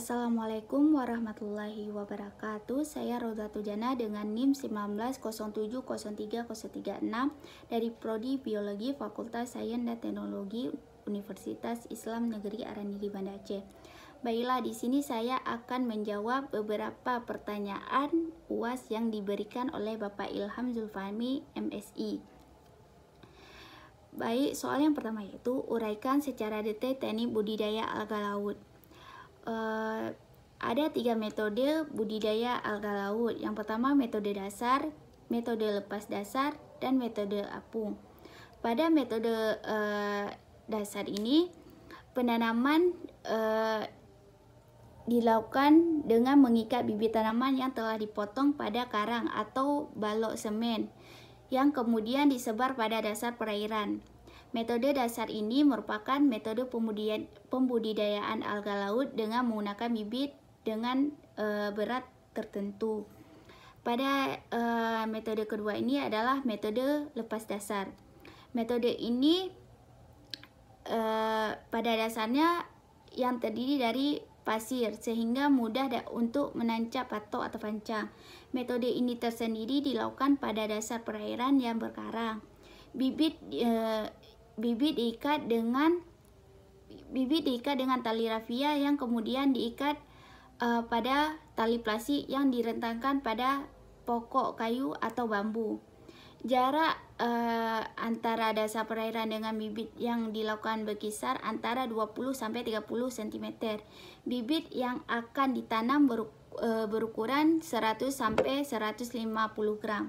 Assalamualaikum warahmatullahi wabarakatuh. Saya Roda Tujana dengan NIM 190703036 dari Prodi Biologi Fakultas Sains dan Teknologi Universitas Islam Negeri Araniri Banda Aceh. Baiklah, di sini saya akan menjawab beberapa pertanyaan UAS yang diberikan oleh Bapak Ilham Zulfami, MSI. Baik, soal yang pertama yaitu uraikan secara detail teknik budidaya alga laut uh, ada tiga metode budidaya alga laut. Yang pertama metode dasar, metode lepas dasar, dan metode apung. Pada metode uh, dasar ini, penanaman uh, dilakukan dengan mengikat bibit tanaman yang telah dipotong pada karang atau balok semen yang kemudian disebar pada dasar perairan. Metode dasar ini merupakan metode pembudidayaan alga laut dengan menggunakan bibit dengan e, berat tertentu. Pada e, metode kedua ini adalah metode lepas dasar. Metode ini e, pada dasarnya yang terdiri dari pasir sehingga mudah untuk menancap patok atau pancang. Metode ini tersendiri dilakukan pada dasar perairan yang berkarang. Bibit e, bibit diikat dengan bibit diikat dengan tali rafia yang kemudian diikat uh, pada tali plastik yang direntangkan pada pokok kayu atau bambu. Jarak uh, antara dasar perairan dengan bibit yang dilakukan berkisar antara 20 sampai 30 cm. Bibit yang akan ditanam beruk uh, eh, berukuran 100 sampai 150 gram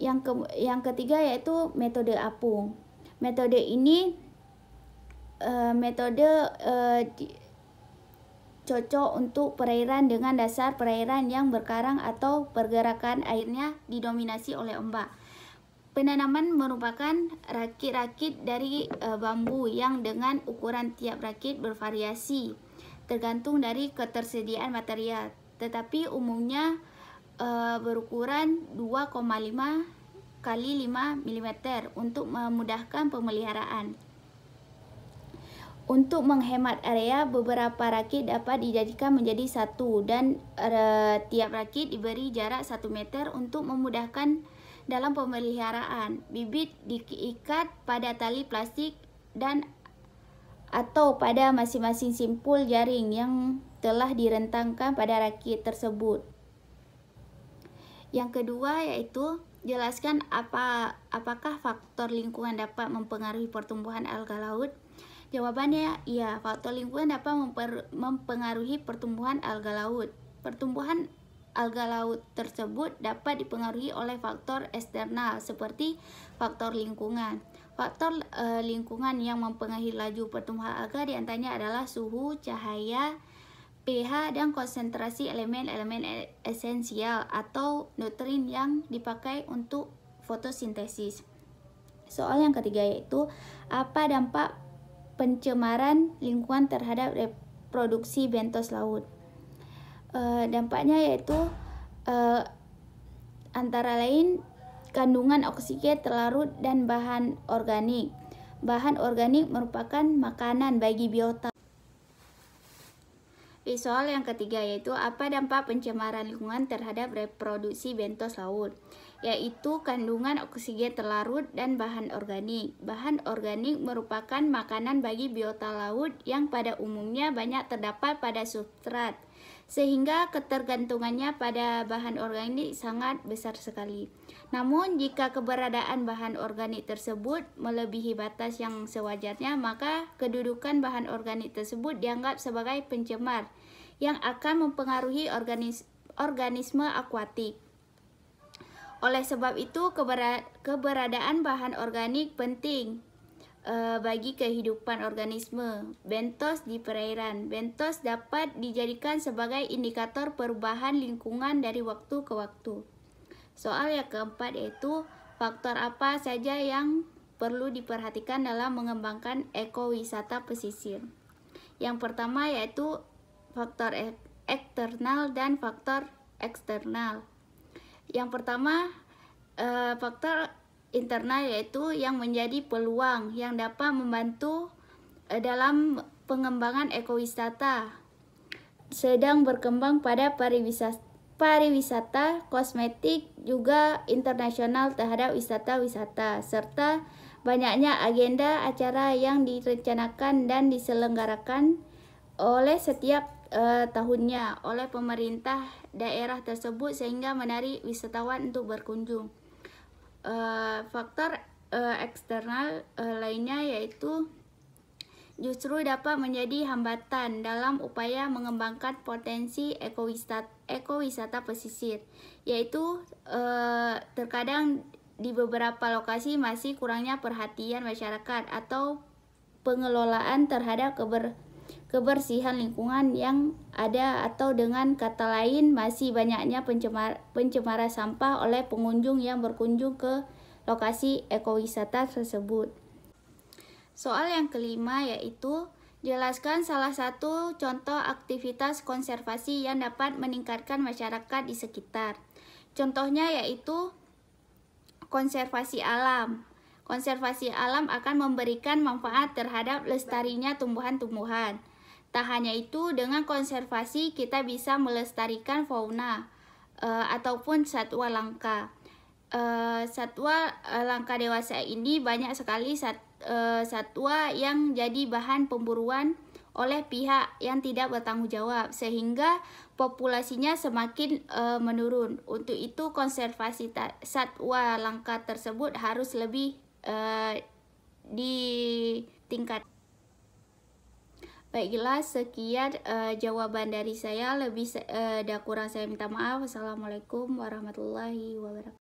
yang ke, yang ketiga yaitu metode apung. Metode ini uh, metode uh, di, cocok untuk perairan dengan dasar perairan yang berkarang atau pergerakan airnya didominasi oleh ombak. Penanaman merupakan rakit-rakit dari uh, bambu yang dengan ukuran tiap rakit bervariasi tergantung dari ketersediaan material. Tetapi umumnya Eh, berukuran 2,5 kali 5 mm untuk memudahkan pemeliharaan. Untuk menghemat area, beberapa rakit dapat dijadikan menjadi satu dan e, tiap rakit diberi jarak 1 meter untuk memudahkan dalam pemeliharaan. Bibit diikat pada tali plastik dan atau pada masing-masing simpul jaring yang telah direntangkan pada rakit tersebut. Yang kedua yaitu jelaskan apa apakah faktor lingkungan dapat mempengaruhi pertumbuhan alga laut. Jawabannya iya, faktor lingkungan dapat memper, mempengaruhi pertumbuhan alga laut. Pertumbuhan alga laut tersebut dapat dipengaruhi oleh faktor eksternal seperti faktor lingkungan. Faktor e, lingkungan yang mempengaruhi laju pertumbuhan alga diantaranya adalah suhu, cahaya, pH dan konsentrasi elemen-elemen e- esensial atau nutrien yang dipakai untuk fotosintesis. Soal yang ketiga yaitu apa dampak pencemaran lingkungan terhadap reproduksi bentos laut? E, dampaknya yaitu e, antara lain kandungan oksigen terlarut dan bahan organik. Bahan organik merupakan makanan bagi biota soal yang ketiga yaitu apa dampak pencemaran lingkungan terhadap reproduksi bentos laut, yaitu kandungan oksigen terlarut dan bahan organik. Bahan organik merupakan makanan bagi biota laut yang pada umumnya banyak terdapat pada substrat, sehingga ketergantungannya pada bahan organik sangat besar sekali. Namun, jika keberadaan bahan organik tersebut melebihi batas yang sewajarnya, maka kedudukan bahan organik tersebut dianggap sebagai pencemar yang akan mempengaruhi organis organisme akuatik. Oleh sebab itu, keberadaan bahan organik penting eh, bagi kehidupan organisme. Bentos di perairan. Bentos dapat dijadikan sebagai indikator perubahan lingkungan dari waktu ke waktu. Soal yang keempat yaitu faktor apa saja yang perlu diperhatikan dalam mengembangkan ekowisata pesisir. Yang pertama yaitu faktor eksternal dan faktor eksternal. Yang pertama, eh, faktor internal yaitu yang menjadi peluang yang dapat membantu eh, dalam pengembangan ekowisata sedang berkembang pada pariwisata, pariwisata kosmetik juga internasional terhadap wisata-wisata serta banyaknya agenda acara yang direncanakan dan diselenggarakan oleh setiap uh, tahunnya oleh pemerintah daerah tersebut sehingga menarik wisatawan untuk berkunjung. Uh, faktor uh, eksternal uh, lainnya yaitu justru dapat menjadi hambatan dalam upaya mengembangkan potensi ekowisata, ekowisata pesisir, yaitu uh, terkadang di beberapa lokasi masih kurangnya perhatian masyarakat atau pengelolaan terhadap keber kebersihan lingkungan yang ada atau dengan kata lain masih banyaknya pencemar pencemaran sampah oleh pengunjung yang berkunjung ke lokasi ekowisata tersebut. Soal yang kelima yaitu jelaskan salah satu contoh aktivitas konservasi yang dapat meningkatkan masyarakat di sekitar. Contohnya yaitu konservasi alam konservasi alam akan memberikan manfaat terhadap lestarinya tumbuhan-tumbuhan. Tak hanya itu, dengan konservasi kita bisa melestarikan fauna uh, ataupun satwa langka. Uh, satwa eh, langka dewasa ini banyak sekali sat, uh, satwa yang jadi bahan pemburuan oleh pihak yang tidak bertanggung jawab sehingga populasinya semakin uh, menurun. Untuk itu konservasi satwa langka tersebut harus lebih Eh, di tingkat Baiklah, sekian uh, jawaban dari saya. Lebih uh, ada kurang saya minta maaf. Wassalamualaikum warahmatullahi wabarakatuh.